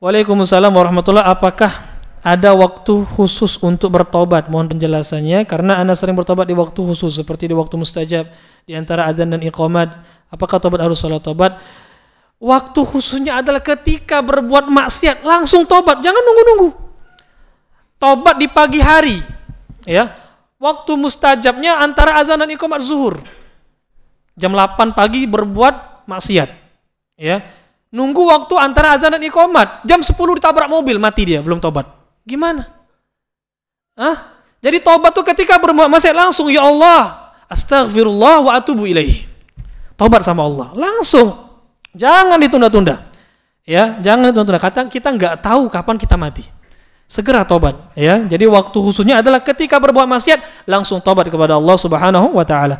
Waalaikumsalam warahmatullahi Apakah ada waktu khusus untuk bertobat? Mohon penjelasannya karena Anda sering bertobat di waktu khusus seperti di waktu mustajab di antara azan dan iqamat. Apakah tobat harus salat tobat? Waktu khususnya adalah ketika berbuat maksiat langsung tobat, jangan nunggu-nunggu. Tobat di pagi hari, ya. Waktu mustajabnya antara azan dan iqamat zuhur. Jam 8 pagi berbuat maksiat, ya Nunggu waktu antara azan dan ikomat. Jam 10 ditabrak mobil, mati dia, belum tobat. Gimana? Hah? Jadi tobat tuh ketika bermaksiat langsung, ya Allah, astagfirullah wa atubu ilaih. Tobat sama Allah, langsung. Jangan ditunda-tunda. Ya, jangan ditunda-tunda. Kata kita nggak tahu kapan kita mati. Segera tobat, ya. Jadi waktu khususnya adalah ketika berbuat maksiat langsung tobat kepada Allah Subhanahu wa taala.